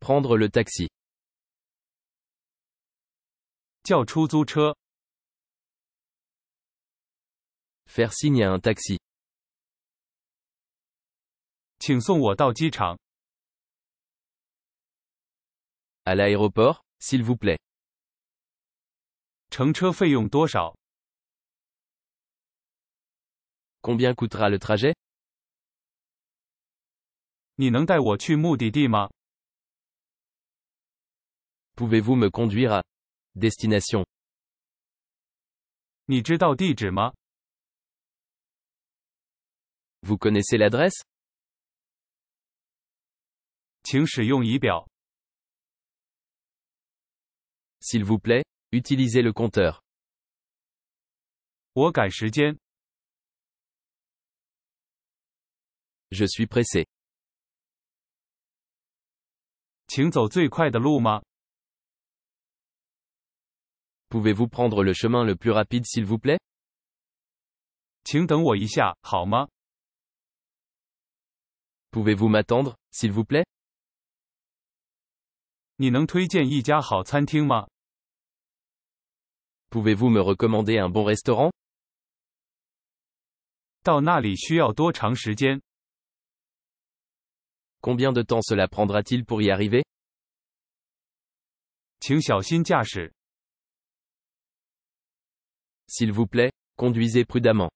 prendre le taxi faire signe à un taxi à l'aéroport s'il vous plaît Combien coûtera le trajet pouvez vous me conduire à destination Vous connaissez l'adresse S'il vous plaît, utilisez le compteur. Je suis pressé. 请走最快的路吗？pouvez-vous prendre le chemin le plus rapide s'il vous plaît？请等我一下，好吗？pouvez-vous m'attendre s'il vous plaît？你能推荐一家好餐厅吗？pouvez-vous me recommander un bon restaurant？到那里需要多长时间？Combien de temps cela prendra-t-il pour y arriver S'il vous plaît, conduisez prudemment.